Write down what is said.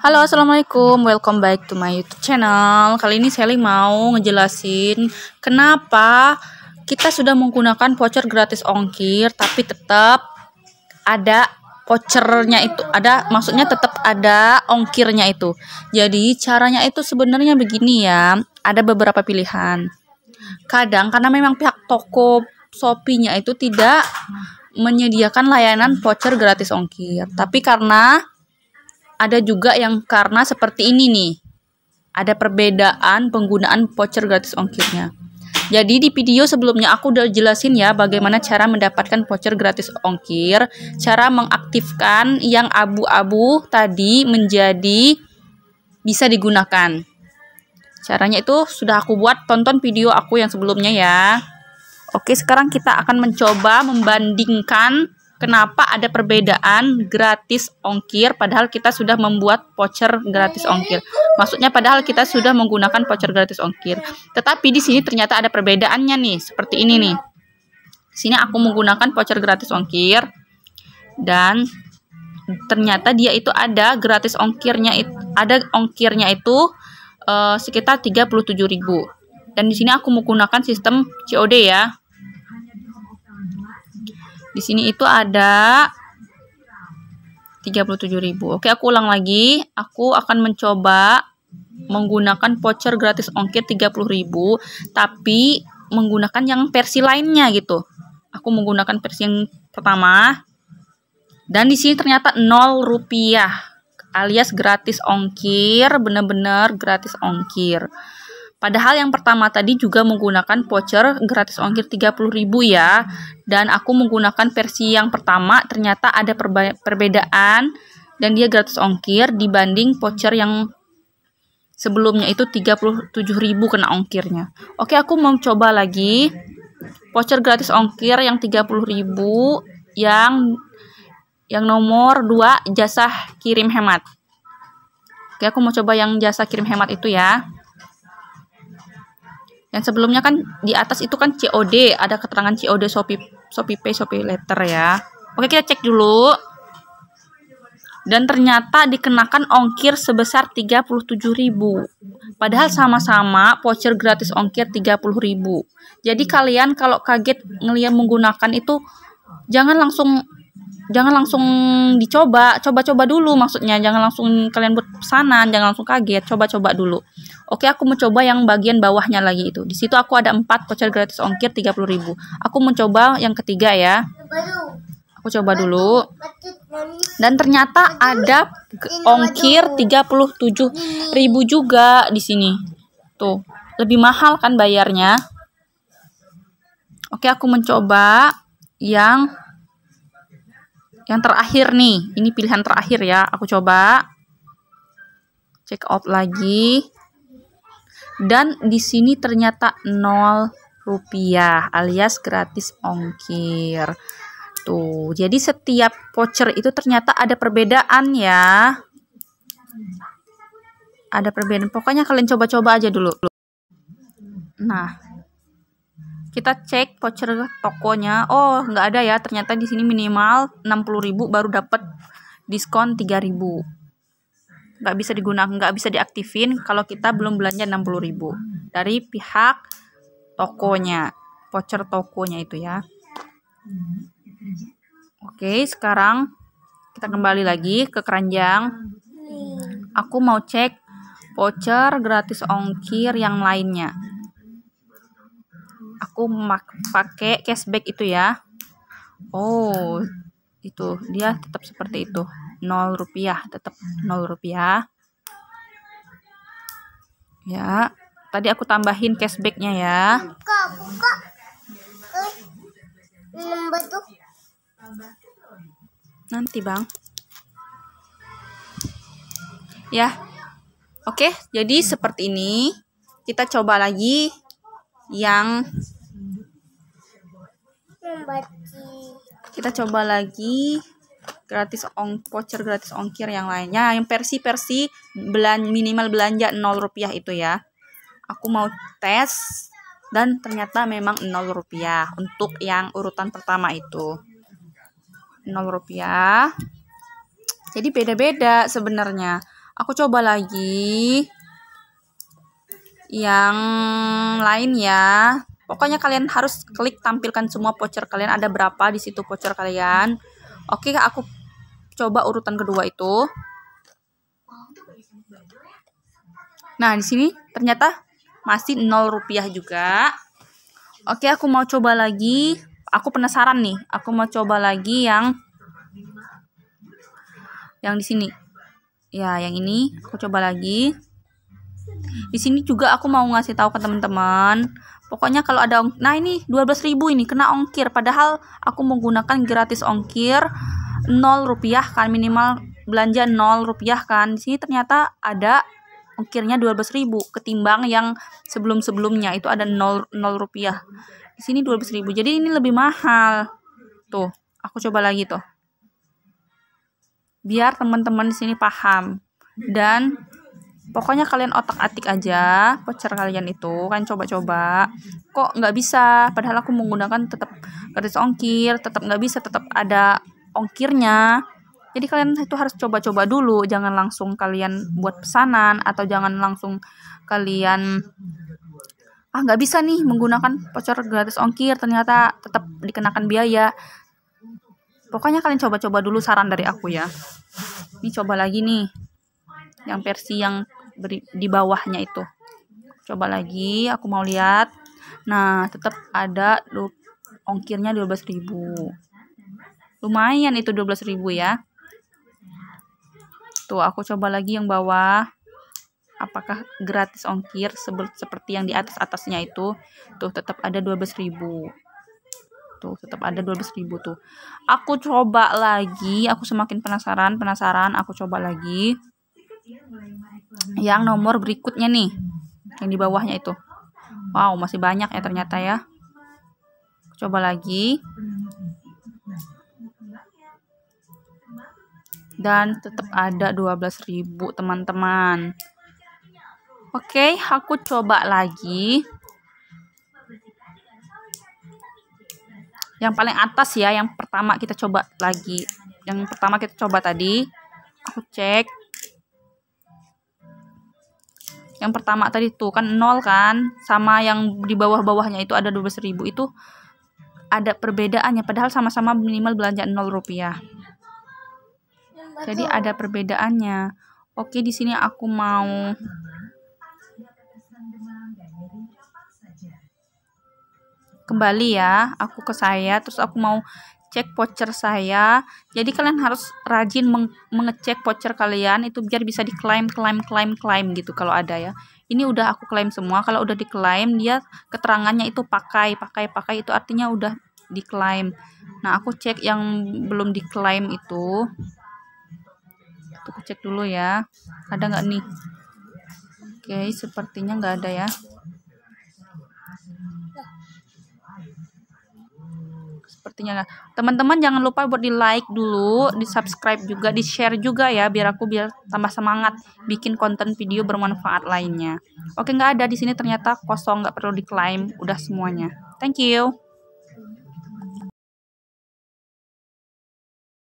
Halo assalamualaikum welcome back to my youtube channel Kali ini Sally mau ngejelasin Kenapa kita sudah menggunakan voucher gratis ongkir Tapi tetap ada vouchernya itu ada maksudnya tetap ada ongkirnya itu jadi caranya itu sebenarnya begini ya ada beberapa pilihan kadang karena memang pihak toko Shopee-nya itu tidak menyediakan layanan voucher gratis ongkir tapi karena ada juga yang karena seperti ini nih. Ada perbedaan penggunaan voucher gratis ongkirnya. Jadi di video sebelumnya aku udah jelasin ya bagaimana cara mendapatkan voucher gratis ongkir, cara mengaktifkan yang abu-abu tadi menjadi bisa digunakan. Caranya itu sudah aku buat, tonton video aku yang sebelumnya ya. Oke, sekarang kita akan mencoba membandingkan kenapa ada perbedaan gratis ongkir padahal kita sudah membuat voucher gratis ongkir. Maksudnya padahal kita sudah menggunakan voucher gratis ongkir. Tetapi di sini ternyata ada perbedaannya nih, seperti ini nih. Di sini aku menggunakan voucher gratis ongkir dan ternyata dia itu ada gratis ongkirnya itu ada ongkirnya itu uh, sekitar 37.000. Dan di sini aku menggunakan sistem COD ya. Di sini itu ada 37.000. Oke, aku ulang lagi. Aku akan mencoba menggunakan voucher gratis ongkir 30.000 tapi menggunakan yang versi lainnya gitu. Aku menggunakan versi yang pertama. Dan di sini ternyata 0 rupiah alias gratis ongkir, benar-benar gratis ongkir. Padahal yang pertama tadi juga menggunakan voucher gratis ongkir 30.000 ya. Dan aku menggunakan versi yang pertama ternyata ada perbedaan dan dia gratis ongkir dibanding voucher yang sebelumnya itu 37.000 kena ongkirnya. Oke, aku mau coba lagi voucher gratis ongkir yang 30.000 yang yang nomor 2 jasa kirim hemat. Oke, aku mau coba yang jasa kirim hemat itu ya. Yang sebelumnya kan di atas itu kan COD, ada keterangan COD Shopee, Shopee Pay, Shopee Letter ya. Oke, kita cek dulu. Dan ternyata dikenakan ongkir sebesar 37.000. Padahal sama-sama voucher gratis ongkir 30.000. Jadi kalian kalau kaget ngeliat menggunakan itu jangan langsung jangan langsung dicoba, coba-coba dulu maksudnya. Jangan langsung kalian buat pesanan, jangan langsung kaget, coba-coba dulu. Oke, aku mencoba yang bagian bawahnya lagi itu. Di situ aku ada 4 voucher gratis ongkir 30.000. Aku mencoba yang ketiga ya. Aku coba dulu. Dan ternyata ada ongkir 37.000 juga di sini. Tuh, lebih mahal kan bayarnya. Oke, aku mencoba yang yang terakhir nih. Ini pilihan terakhir ya. Aku coba check out lagi dan di sini ternyata 0 rupiah alias gratis ongkir tuh jadi setiap voucher itu ternyata ada perbedaan ya ada perbedaan pokoknya kalian coba-coba aja dulu nah kita cek voucher tokonya oh nggak ada ya ternyata di sini minimal 60.000 baru dapat diskon 3000 nggak bisa digunakan nggak bisa diaktifin kalau kita belum belanja 60.000 dari pihak tokonya voucher tokonya itu ya oke sekarang kita kembali lagi ke keranjang aku mau cek voucher gratis ongkir yang lainnya aku pakai cashback itu ya oh itu dia tetap seperti itu 0 rupiah tetap 0 hmm. rupiah ya tadi aku tambahin cashbacknya ya nanti bang ya oke jadi seperti ini kita coba lagi yang kita coba lagi gratis ong voucher gratis ongkir yang lainnya yang versi versi belan minimal belanja 0 rupiah itu ya aku mau tes dan ternyata memang 0 rupiah untuk yang urutan pertama itu 0 rupiah jadi beda-beda sebenarnya aku coba lagi yang lain ya pokoknya kalian harus klik tampilkan semua voucher kalian ada berapa di situ voucher kalian Oke, aku coba urutan kedua itu. Nah, di sini ternyata masih 0 rupiah juga. Oke, aku mau coba lagi. Aku penasaran nih. Aku mau coba lagi yang yang di sini. Ya, yang ini aku coba lagi. Di sini juga aku mau ngasih tahu ke teman-teman Pokoknya kalau ada nah ini ribu ini kena ongkir padahal aku menggunakan gratis ongkir 0 rupiah kan minimal belanja 0 rupiah kan. Di sini ternyata ada ongkirnya ribu ketimbang yang sebelum-sebelumnya itu ada 0 0 rupiah. Di sini ribu Jadi ini lebih mahal. Tuh, aku coba lagi tuh. Biar teman-teman di sini paham dan pokoknya kalian otak-atik aja voucher kalian itu kan coba-coba kok nggak bisa padahal aku menggunakan tetap gratis ongkir tetap nggak bisa tetap ada ongkirnya jadi kalian itu harus coba-coba dulu jangan langsung kalian buat pesanan atau jangan langsung kalian ah nggak bisa nih menggunakan voucher gratis ongkir ternyata tetap dikenakan biaya pokoknya kalian coba-coba dulu saran dari aku ya ini coba lagi nih yang versi yang beri, di bawahnya itu coba lagi aku mau lihat nah tetap ada lu ongkirnya 12.000 lumayan itu 12.000 ya tuh aku coba lagi yang bawah apakah gratis ongkir seperti yang di atas-atasnya itu tuh tetap ada 12.000 tuh tetap ada 12.000 tuh aku coba lagi aku semakin penasaran penasaran aku coba lagi yang nomor berikutnya nih yang di bawahnya itu wow masih banyak ya ternyata ya coba lagi dan tetap ada 12.000 teman-teman Oke, aku coba lagi. Yang paling atas ya, yang pertama kita coba lagi. Yang pertama kita coba tadi. Aku cek yang pertama tadi tuh kan nol kan sama yang di bawah-bawahnya itu ada 12.000 itu ada perbedaannya padahal sama-sama minimal belanja nol rupiah jadi ada perbedaannya oke di sini aku mau kembali ya aku ke saya terus aku mau cek voucher saya. Jadi kalian harus rajin meng mengecek voucher kalian itu biar bisa diklaim klaim klaim klaim gitu kalau ada ya. Ini udah aku klaim semua. Kalau udah diklaim dia keterangannya itu pakai pakai pakai itu artinya udah diklaim. Nah, aku cek yang belum diklaim itu. Tuh, aku cek dulu ya. Ada nggak nih? Oke, sepertinya nggak ada ya. sepertinya nah, teman-teman jangan lupa buat di like dulu di subscribe juga di share juga ya biar aku biar tambah semangat bikin konten video bermanfaat lainnya oke nggak ada di sini ternyata kosong nggak perlu diklaim udah semuanya thank you